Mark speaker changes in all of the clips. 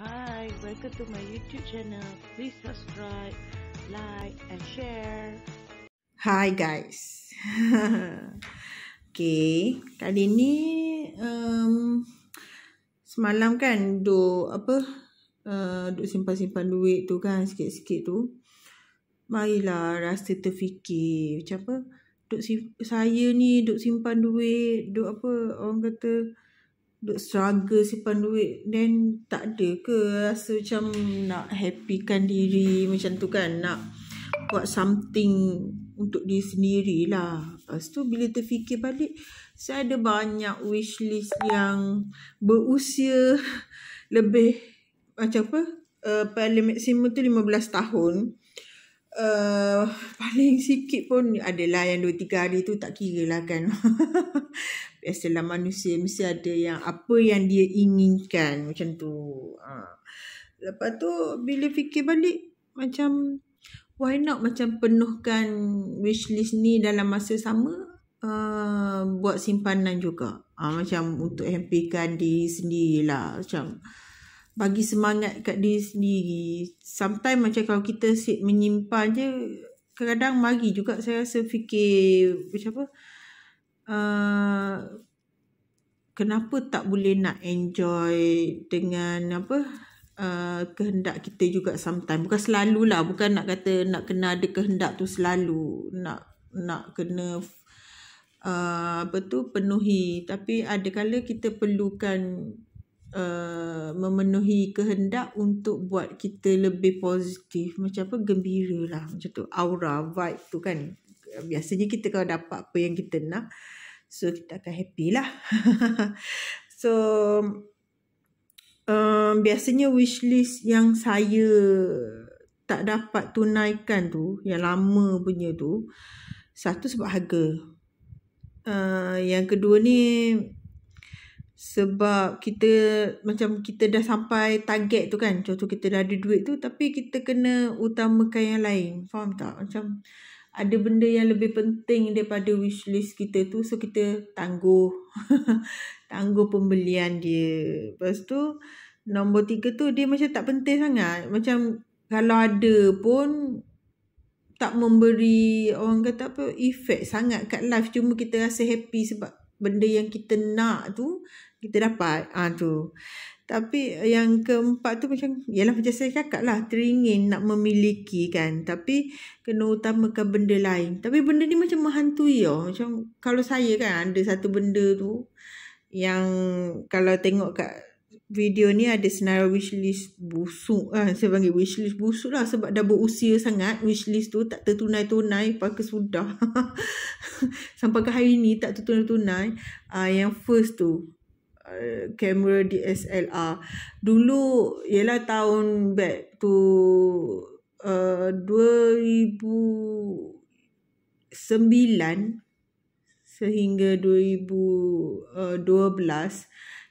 Speaker 1: Hi, welcome to my YouTube channel. Please subscribe, like and share. Hi guys. okay, kali ni um, semalam kan do apa? Uh, duk simpan-simpan duit tu kan sikit-sikit tu. Marilah rasa terfikir macam apa? Duk saya ni duk simpan duit, duk apa orang kata duk struggle simpan duit then tak ada ke rasa macam nak happykan diri macam tu kan nak buat something untuk diri sendiri lah lepas tu bila terfikir balik saya ada banyak wish list yang berusia lebih macam apa uh, paling maksimum tu 15 tahun uh, paling sikit pun adalah yang 2-3 hari tu tak kira lah kan as lah manusia mesti ada yang apa yang dia inginkan macam tu ha. lepas tu bila fikir balik macam why not macam penuhkan wish list ni dalam masa sama uh, buat simpanan juga ha, macam untuk hampirkan di sendiri lah macam bagi semangat kat diri sendiri sometimes macam kalau kita sit menyimpan je kadang mari juga saya rasa fikir macam apa Ah, kenapa tak boleh nak enjoy dengan apa uh, kehendak kita juga sometimes bukan selalulah bukan nak kata nak kena ada kehendak tu selalu nak nak kena uh, apa tu penuhi tapi ada kala kita perlukan uh, memenuhi kehendak untuk buat kita lebih positif macam apa gembira lah macam tu aura vibe tu kan biasanya kita kalau dapat apa yang kita nak So kita akan happy lah. so um, biasanya wish list yang saya tak dapat tunaikan tu, yang lama punya tu, satu sebab harga. Uh, yang kedua ni sebab kita macam kita dah sampai target tu kan contoh kita dah ada duit tu tapi kita kena utamakan yang lain faham tak macam uh, ada benda yang lebih penting daripada wish list kita tu so kita tangguh tangguh pembelian dia lepas tu nombor tiga tu dia macam tak penting sangat macam kalau ada pun tak memberi orang kata apa efek sangat kat life cuma kita rasa happy sebab benda yang kita nak tu kita dapat ah ha, tu tapi yang keempat tu macam ialah macam saya cakap lah teringin nak memiliki kan tapi kena utamakan benda lain. Tapi benda ni macam menghantui ya. Oh. Macam kalau saya kan ada satu benda tu yang kalau tengok kat video ni ada senarai wishlist busuk ah kan? saya panggil wishlist busuk lah sebab dah berusia sangat wishlist tu tak tertunai-tunai pakai sudah sampai ke hari ni tak tertunai-tunai ah uh, yang first tu Eh, kamera uh, DSLR. Dulu ialah tahun back to uh, eh, 2009 sehingga 2012.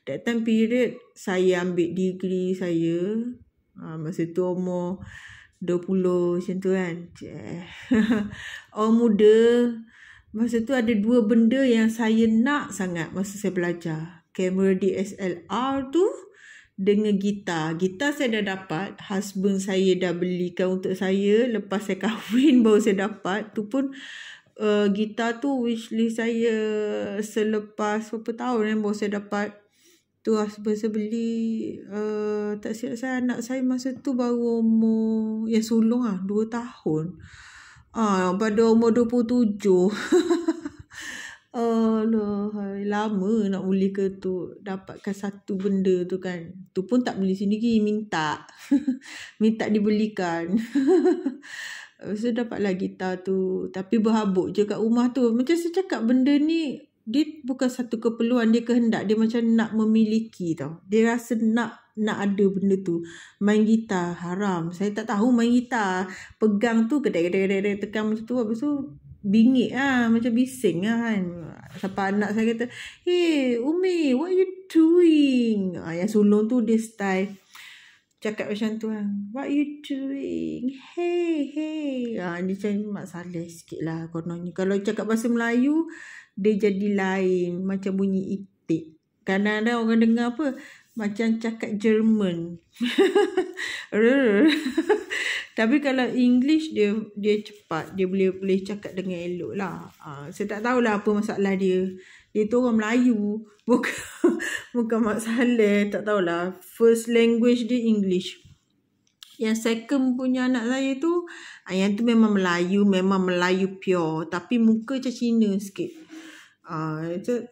Speaker 1: That time period saya ambil degree saya. Uh, masa tu umur 20 macam tu kan. Orang muda. Masa tu ada dua benda yang saya nak sangat masa saya belajar kamera DSLR tu dengan gitar. Gitar saya dah dapat. Husband saya dah belikan untuk saya. Lepas saya kahwin baru saya dapat. Tu pun uh, gitar tu wishlist saya selepas berapa tahun yang baru saya dapat. Tu husband saya beli. Uh, tak silap saya anak saya masa tu baru umur yang sulung ah 2 tahun. Ah uh, pada umur 27. Alah, hai, lama nak beli ke tu dapatkan satu benda tu kan. Tu pun tak beli sendiri, minta. minta dibelikan. Lepas dapat lagi gitar tu. Tapi berhabuk je kat rumah tu. Macam saya cakap benda ni, dia bukan satu keperluan, dia kehendak. Dia macam nak memiliki tau. Dia rasa nak nak ada benda tu. Main gitar, haram. Saya tak tahu main gitar. Pegang tu, kedai kedai kedek tekan macam tu. Lepas tu bingit lah macam bising lah kan sampai anak saya kata hey Umi what you doing ah, yang sulung tu dia style cakap macam tu lah what you doing hey hey ah, dia macam mak saleh sikit lah kononnya kalau cakap bahasa Melayu dia jadi lain macam bunyi itik kadang-kadang orang dengar apa macam cakap Jerman. Tapi kalau English dia dia cepat, dia boleh boleh cakap dengan elok lah. Ha, saya tak tahulah apa masalah dia. Dia tu orang Melayu, bukan bukan masalah, tak tahulah. First language dia English. Yang second punya anak saya tu, ah, yang tu memang Melayu, memang Melayu pure. Tapi muka macam Cina sikit. Uh, ah, itu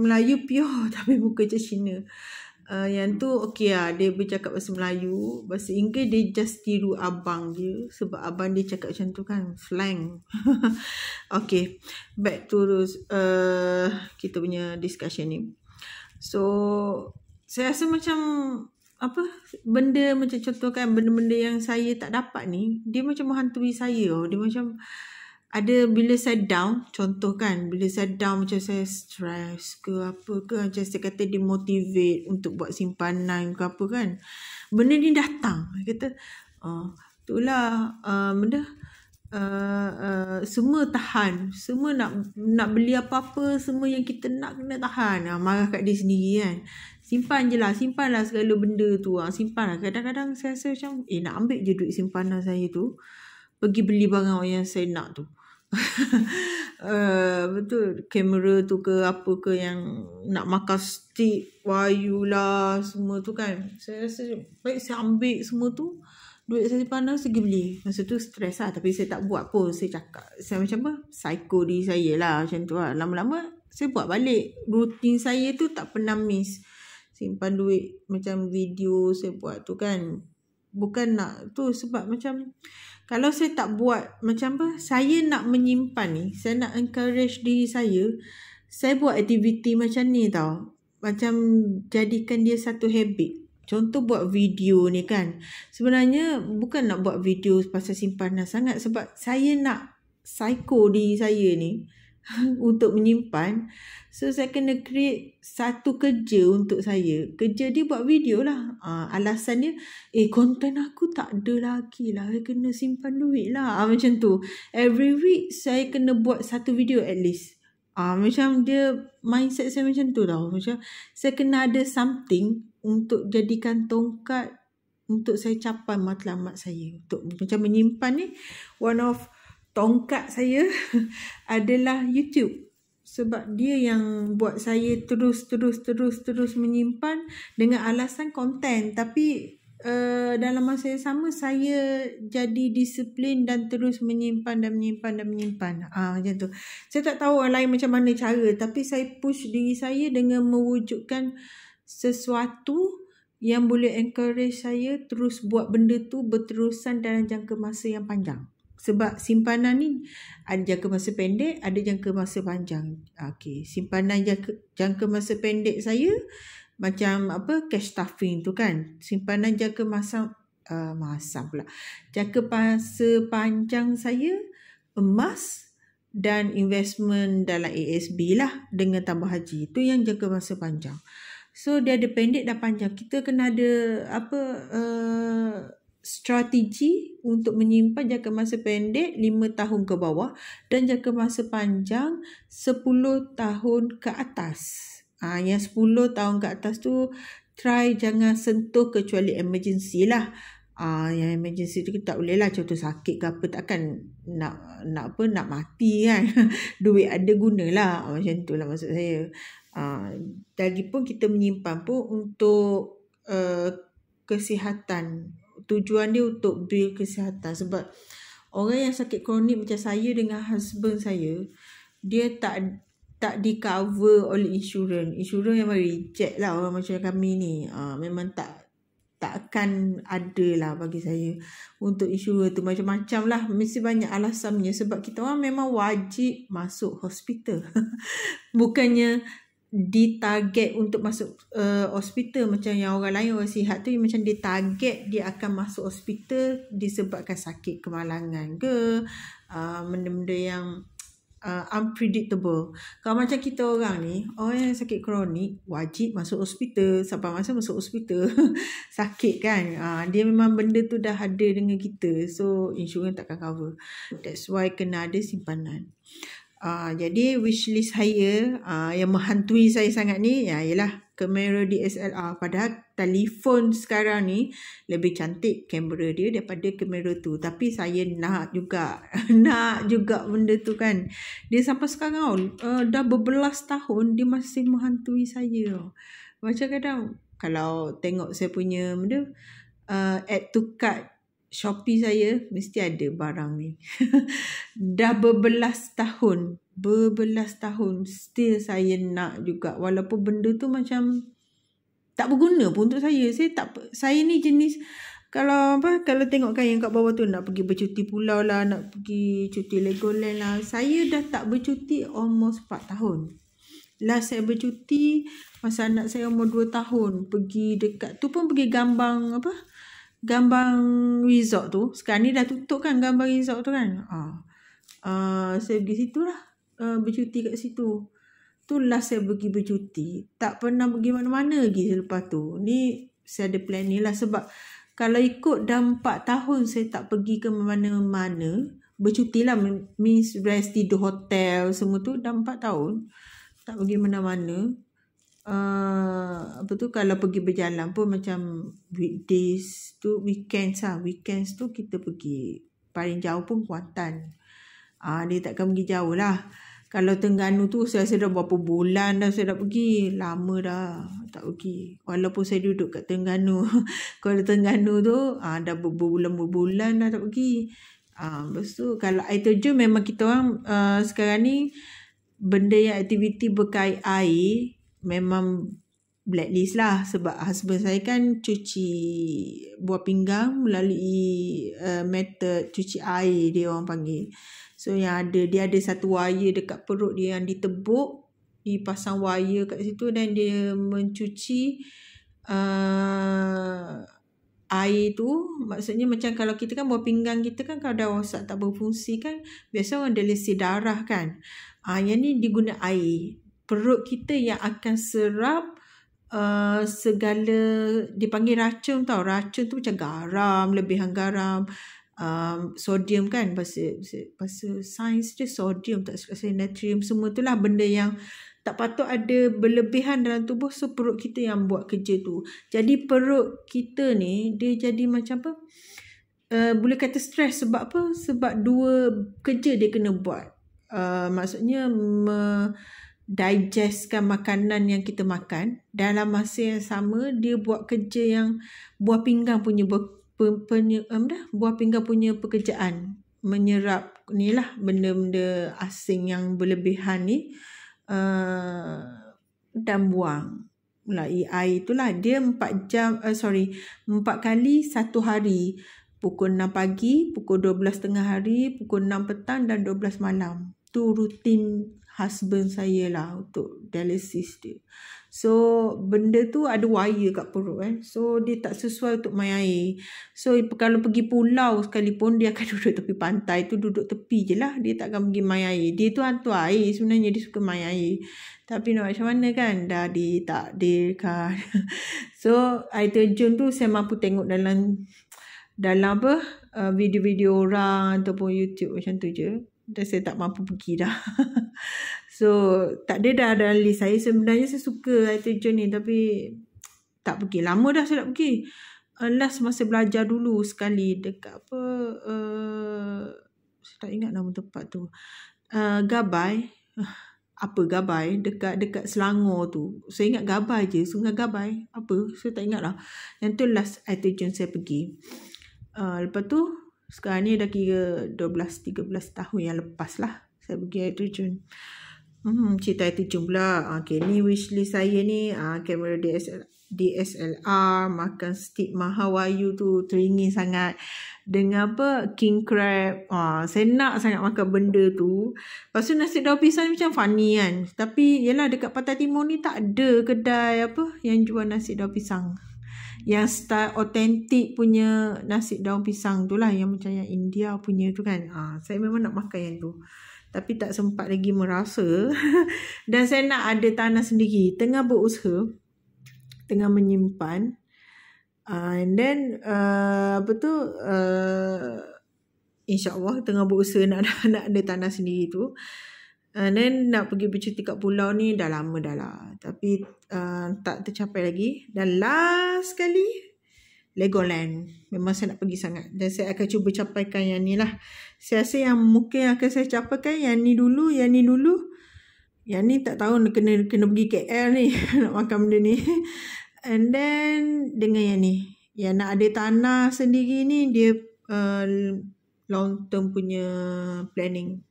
Speaker 1: Melayu pure tapi muka macam Cina uh, yang tu okey lah dia bercakap bahasa Melayu bahasa Inggeris dia just tiru abang dia sebab abang dia cakap macam tu kan slang okey back to uh, kita punya discussion ni so saya rasa macam apa benda macam contohkan benda-benda yang saya tak dapat ni dia macam menghantui saya oh. dia macam ada bila saya down, contoh kan, bila saya down macam saya stress ke apa ke, macam saya kata demotivate untuk buat simpanan ke apa kan, benda ni datang. Saya kata, oh, itulah uh, benda, uh, uh, semua tahan, semua nak nak beli apa-apa, semua yang kita nak kena tahan, uh, marah kat dia sendiri kan. Simpan je lah, simpan lah segala benda tu, uh, ah, simpan lah. Kadang-kadang saya rasa macam, eh nak ambil je duit simpanan saya tu, pergi beli barang yang saya nak tu. Eh, betul kamera tu ke apa ke yang nak makan stick wayu lah semua tu kan saya rasa baik saya ambil semua tu duit saya pandang saya pergi beli masa tu stres lah tapi saya tak buat pun saya cakap saya macam apa psycho di saya lah macam tu lah lama-lama saya buat balik rutin saya tu tak pernah miss simpan duit macam video saya buat tu kan bukan nak tu sebab macam kalau saya tak buat macam apa saya nak menyimpan ni saya nak encourage diri saya saya buat aktiviti macam ni tau macam jadikan dia satu habit Contoh buat video ni kan. Sebenarnya bukan nak buat video pasal simpanan sangat sebab saya nak psycho diri saya ni untuk menyimpan. So saya kena create satu kerja untuk saya. Kerja dia buat video lah. Uh, alasannya, eh konten aku tak ada lagi lah. Saya kena simpan duit lah. Uh, macam tu. Every week saya kena buat satu video at least. Uh, macam dia mindset saya macam tu tau. Macam saya kena ada something untuk jadikan tongkat untuk saya capai matlamat saya. Untuk macam menyimpan ni, one of tongkat saya adalah YouTube sebab dia yang buat saya terus terus terus terus menyimpan dengan alasan konten tapi uh, dalam masa yang sama saya jadi disiplin dan terus menyimpan dan menyimpan dan menyimpan ah ha, macam tu saya tak tahu orang lain macam mana cara tapi saya push diri saya dengan mewujudkan sesuatu yang boleh encourage saya terus buat benda tu berterusan dalam jangka masa yang panjang sebab simpanan ni ada jangka masa pendek, ada jangka masa panjang. Okey, simpanan jangka, jangka masa pendek saya macam apa cash stuffing tu kan. Simpanan jangka masa uh, masa pula. Jangka masa panjang saya emas dan investment dalam ASB lah dengan tambah haji. Itu yang jangka masa panjang. So dia ada pendek dan panjang. Kita kena ada apa uh, strategi untuk menyimpan jangka masa pendek 5 tahun ke bawah dan jangka masa panjang 10 tahun ke atas. Ah ha, yang 10 tahun ke atas tu try jangan sentuh kecuali emergency lah. Ah ha, yang emergency tu kita tak boleh lah contoh sakit ke apa takkan nak nak apa nak mati kan. Duit ada gunalah ha, macam tu lah maksud saya. Ah ha, pun kita menyimpan pun untuk uh, kesihatan tujuan dia untuk bil kesihatan sebab orang yang sakit kronik macam saya dengan husband saya dia tak tak di cover oleh insurans. Insurans memang reject lah orang macam kami ni. Ha, memang tak tak akan ada lah bagi saya untuk insurans tu. Macam-macam lah. Mesti banyak alasannya sebab kita orang memang wajib masuk hospital. Bukannya ditarget untuk masuk uh, hospital macam yang orang lain orang sihat tu macam ditarget dia akan masuk hospital disebabkan sakit kemalangan ke eh, benda-benda uh, yang uh, unpredictable kalau macam kita orang ni orang yang sakit kronik wajib masuk hospital sampai masa masuk hospital sakit kan uh, dia memang benda tu dah ada dengan kita so insurans takkan cover that's why kena ada simpanan Uh, jadi list saya uh, yang menghantui saya sangat ni ya, ialah kamera DSLR. Padahal telefon sekarang ni lebih cantik kamera dia daripada kamera tu. Tapi saya nak juga, nak juga benda tu kan. Dia sampai sekarang uh, dah berbelas tahun dia masih menghantui saya. Macam kadang kalau tengok saya punya benda, uh, add to cart Shopee saya mesti ada barang ni. Dah berbelas tahun. Berbelas tahun. Still saya nak juga. Walaupun benda tu macam tak berguna pun untuk saya. Saya tak saya ni jenis kalau apa kalau tengok kain kat bawah tu nak pergi bercuti pulau lah nak pergi cuti Legoland lah saya dah tak bercuti almost 4 tahun last saya bercuti masa anak saya umur 2 tahun pergi dekat tu pun pergi gambang apa uh, gambar resort tu. Sekarang ni dah tutup kan gambar resort tu kan. Ha. Uh, saya pergi situ lah. Uh, bercuti kat situ. Itulah saya pergi bercuti. Tak pernah pergi mana-mana lagi selepas tu. Ni saya ada plan ni lah sebab kalau ikut dah 4 tahun saya tak pergi ke mana-mana. Bercuti lah means rest di hotel semua tu dah 4 tahun. Tak pergi mana-mana uh, apa tu kalau pergi berjalan pun macam weekdays tu weekends lah weekends tu kita pergi paling jauh pun Kuantan uh, dia takkan pergi jauh lah kalau Tengganu tu saya rasa dah berapa bulan dah saya dah pergi lama dah tak pergi walaupun saya duduk kat Tengganu kalau Tengganu tu uh, dah berbulan-bulan dah tak pergi Ah, lepas tu kalau air terjun memang kita orang uh, sekarang ni benda yang aktiviti berkait air memang blacklist lah sebab husband saya kan cuci buah pinggang melalui uh, method cuci air dia orang panggil. So yang ada dia ada satu wire dekat perut dia yang ditebuk, dipasang wire kat situ dan dia mencuci uh, air tu maksudnya macam kalau kita kan buah pinggang kita kan kalau dah rosak tak berfungsi kan biasa orang dia lesi darah kan. Ah yang ni diguna air perut kita yang akan serap Uh, segala dipanggil racun tau racun tu macam garam lebihan garam um, sodium kan pasal pasal sains dia sodium tak suka natrium semua tu lah benda yang tak patut ada berlebihan dalam tubuh so perut kita yang buat kerja tu jadi perut kita ni dia jadi macam apa uh, boleh kata stres sebab apa sebab dua kerja dia kena buat uh, maksudnya me, digestkan makanan yang kita makan dalam masa yang sama dia buat kerja yang buah pinggang punya ber, per, per, um, dah, buah pinggang punya pekerjaan menyerap ni lah benda-benda asing yang berlebihan ni uh, dan buang melalui air itulah dia empat jam uh, sorry empat kali satu hari pukul enam pagi pukul dua belas tengah hari pukul enam petang dan dua belas malam tu rutin husband saya lah untuk dialisis dia. So benda tu ada wire kat perut eh. So dia tak sesuai untuk main air. So kalau pergi pulau sekalipun dia akan duduk tepi pantai tu duduk tepi je lah. Dia tak akan pergi main air. Dia tu hantu air sebenarnya dia suka main air. Tapi nak no, macam mana kan dah dia tak ditakdirkan. so air terjun tu saya mampu tengok dalam dalam apa eh, video-video orang ataupun YouTube macam tu je dah saya tak mampu pergi dah. so, tak ada dah dalam list saya. Sebenarnya saya suka Haiti Jun ni tapi tak pergi. Lama dah saya tak pergi. Uh, last masa belajar dulu sekali dekat apa, uh, saya tak ingat nama tempat tu. Uh, Gabai. apa Gabai? Dekat dekat Selangor tu. Saya ingat Gabai je. Sungai Gabai. Apa? Saya tak ingat lah. Yang tu last Haiti Jun saya pergi. Uh, lepas tu, sekarang ni dah kira 12-13 tahun yang lepas lah Saya pergi air terjun hmm, Cerita air terjun pula ah, okay, Ni wishlist saya ni uh, Kamera DSLR DSLR, makan steak mahawayu tu teringin sangat dengan apa king crab ah, saya nak sangat makan benda tu lepas tu nasi daun pisang ni macam funny kan tapi yelah dekat patah timur ni tak ada kedai apa yang jual nasi daun pisang yang style authentic punya nasi daun pisang tu lah yang macam yang India punya tu kan ha, saya memang nak makan yang tu tapi tak sempat lagi merasa dan saya nak ada tanah sendiri tengah berusaha tengah menyimpan uh, and then uh, apa tu uh, insyaAllah tengah berusaha nak, nak ada tanah sendiri tu And ah, then nak pergi bercuti kat pulau ni dah lama dah lah. Tapi uh, tak tercapai lagi. Dan last sekali, Legoland. Memang saya nak pergi sangat. Dan saya akan cuba capaikan yang ni lah. Saya rasa yang mungkin akan saya capaikan yang ni dulu, yang ni dulu. Yang ni tak tahu nak kena, kena pergi KL ni nak makan benda ni. And then dengan yang ni. Yang nak ada tanah sendiri ni dia uh, long term punya planning.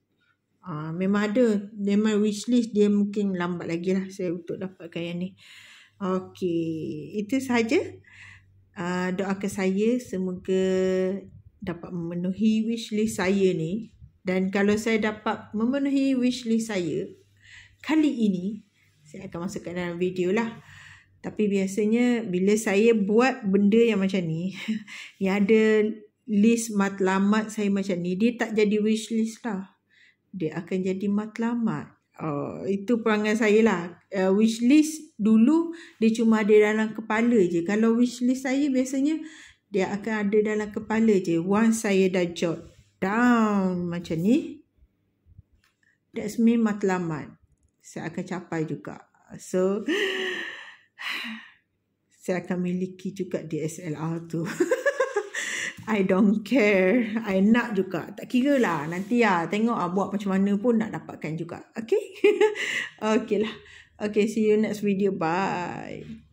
Speaker 1: Uh, memang ada. Memang wish list dia mungkin lambat lagi lah saya untuk dapatkan yang ni. okey Itu sahaja. Uh, ah, doa ke saya semoga dapat memenuhi wish list saya ni. Dan kalau saya dapat memenuhi wish list saya kali ini, saya akan masukkan dalam video lah. Tapi biasanya bila saya buat benda yang macam ni, yang ada list matlamat saya macam ni, dia tak jadi wish list lah dia akan jadi matlamat. Uh, itu perangai saya lah. Uh, eh, wish list dulu dia cuma ada dalam kepala je. Kalau wish list saya biasanya dia akan ada dalam kepala je. Once saya dah jot down macam ni. That's me matlamat. Saya akan capai juga. So, saya akan miliki juga DSLR tu. I don't care. I nak juga. Tak kira lah. Nanti lah. Tengok lah. Buat macam mana pun nak dapatkan juga. Okay? okay lah. Okay. See you next video. Bye.